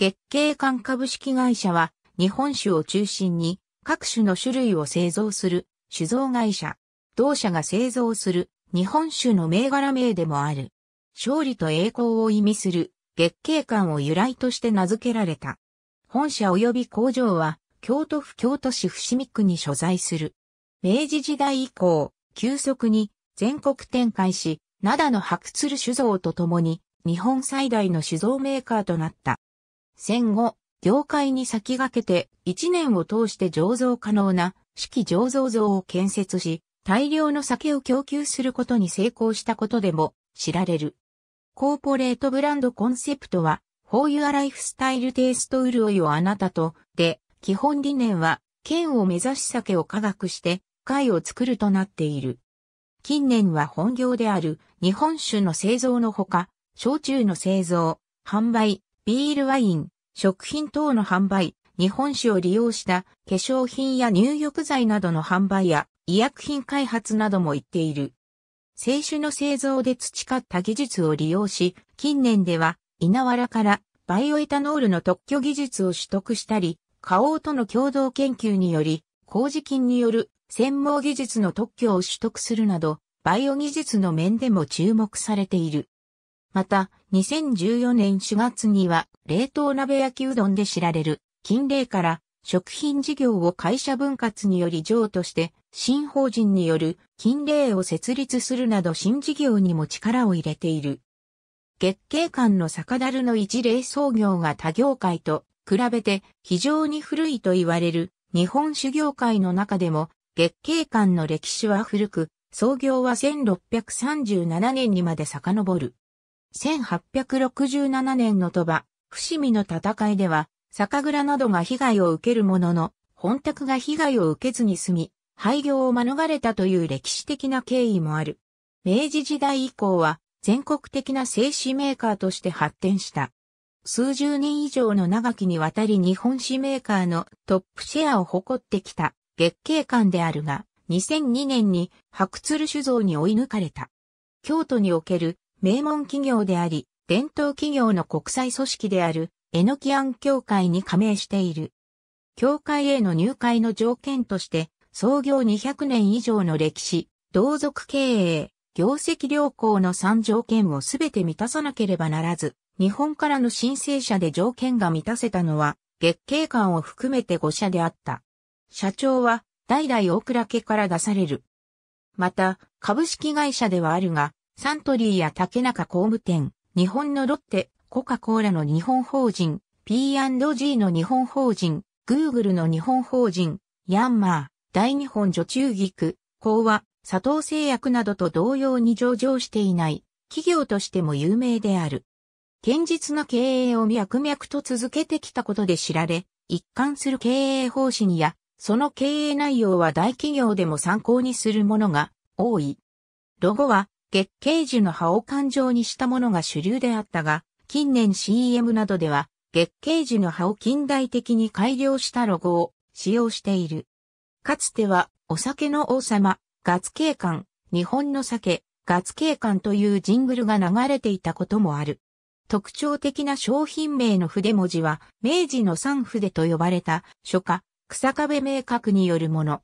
月経館株式会社は日本酒を中心に各種の種類を製造する酒造会社。同社が製造する日本酒の銘柄名でもある。勝利と栄光を意味する月経館を由来として名付けられた。本社及び工場は京都府京都市伏見区に所在する。明治時代以降、急速に全国展開し、灘の白鶴酒造とともに日本最大の酒造メーカーとなった。戦後、業界に先駆けて1年を通して醸造可能な四季醸造像を建設し、大量の酒を供給することに成功したことでも知られる。コーポレートブランドコンセプトは、For Your l i f e s t y l 潤いをあなたと、で、基本理念は、県を目指し酒を科学して、会を作るとなっている。近年は本業である日本酒の製造のほか、焼酎の製造、販売、ビールワイン、食品等の販売、日本酒を利用した化粧品や入浴剤などの販売や医薬品開発なども行っている。清酒の製造で培った技術を利用し、近年では稲わらからバイオエタノールの特許技術を取得したり、花王との共同研究により、麹菌による専門技術の特許を取得するなど、バイオ技術の面でも注目されている。また、2014年4月には、冷凍鍋焼きうどんで知られる、金麗から、食品事業を会社分割により譲渡して、新法人による金麗を設立するなど新事業にも力を入れている。月経館の酒樽の一例創業が他業界と比べて非常に古いと言われる日本酒業界の中でも月経館の歴史は古く、創業は1637年にまで遡る。1867年の鳥羽、伏見の戦いでは、酒蔵などが被害を受けるものの、本宅が被害を受けずに済み、廃業を免れたという歴史的な経緯もある。明治時代以降は、全国的な製紙メーカーとして発展した。数十年以上の長きにわたり日本紙メーカーのトップシェアを誇ってきた月経館であるが、2002年に白鶴酒造に追い抜かれた。京都における名門企業であり、伝統企業の国際組織である、エノキアン協会に加盟している。協会への入会の条件として、創業200年以上の歴史、同族経営、業績良好の3条件をすべて満たさなければならず、日本からの申請者で条件が満たせたのは、月経館を含めて5社であった。社長は、代々大倉家から出される。また、株式会社ではあるが、サントリーや竹中工務店、日本のロッテ、コカ・コーラの日本法人、P&G の日本法人、Google の日本法人、ヤンマー、大日本女中菊、講和、佐藤製薬などと同様に上場していない、企業としても有名である。堅実な経営を脈々と続けてきたことで知られ、一貫する経営方針や、その経営内容は大企業でも参考にするものが多い。ロゴは月桂樹の葉を環状にしたものが主流であったが、近年 CM などでは、月桂樹の葉を近代的に改良したロゴを使用している。かつては、お酒の王様、ガツ景観、日本の酒、ガツ景観というジングルが流れていたこともある。特徴的な商品名の筆文字は、明治の三筆と呼ばれた、書家、草壁明確によるもの。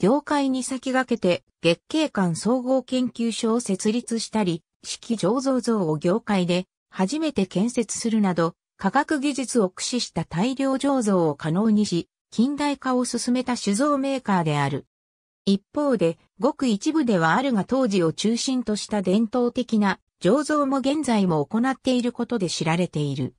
業界に先駆けて月経館総合研究所を設立したり、式醸造像を業界で初めて建設するなど、科学技術を駆使した大量醸造を可能にし、近代化を進めた酒造メーカーである。一方で、ごく一部ではあるが当時を中心とした伝統的な醸造も現在も行っていることで知られている。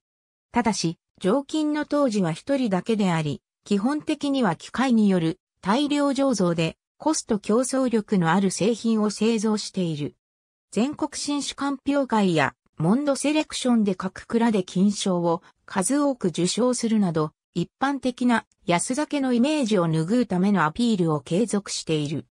ただし、常勤の当時は一人だけであり、基本的には機械による大量醸造でコスト競争力のある製品を製造している。全国新酒鑑評会やモンドセレクションで各蔵で金賞を数多く受賞するなど、一般的な安酒のイメージを拭うためのアピールを継続している。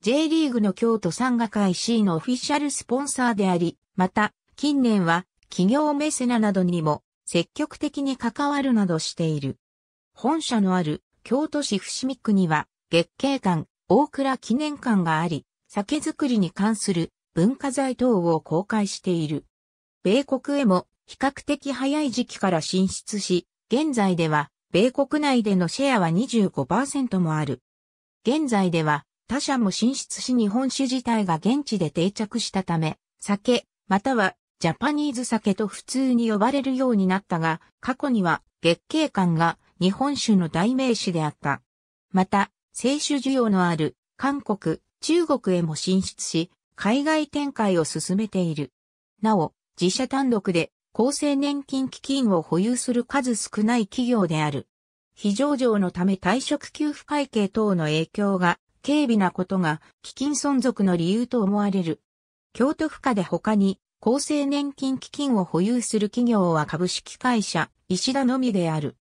J リーグの京都参学会 C のオフィシャルスポンサーであり、また、近年は企業メセナなどにも積極的に関わるなどしている。本社のある京都市伏見区には月桂館、大倉記念館があり、酒造りに関する文化財等を公開している。米国へも比較的早い時期から進出し、現在では米国内でのシェアは25%もある。現在では他社も進出し日本酒自体が現地で定着したため、酒、またはジャパニーズ酒と普通に呼ばれるようになったが、過去には月桂館が日本酒の代名詞であった。また、清酒需要のある韓国、中国へも進出し、海外展開を進めている。なお、自社単独で厚生年金基金を保有する数少ない企業である。非上場のため退職給付会計等の影響が軽微なことが基金存続の理由と思われる。京都府下で他に厚生年金基金を保有する企業は株式会社、石田のみである。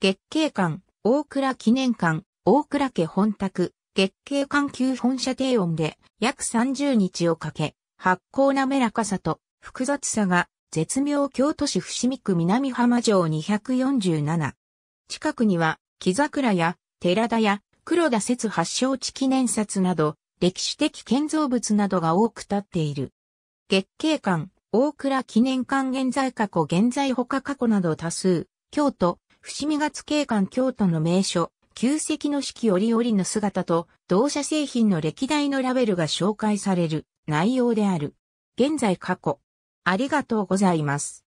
月経館、大倉記念館、大倉家本宅、月経環球本社低温で約30日をかけ、発酵滑らかさと複雑さが絶妙京都市伏見区南浜城247。近くには木桜や寺田や黒田節発祥地記念札など歴史的建造物などが多く建っている。月経館、大倉記念館現在過去現在他過去など多数、京都、伏見月経館京都の名所、旧跡の四季折々の姿と、同社製品の歴代のラベルが紹介される内容である。現在過去。ありがとうございます。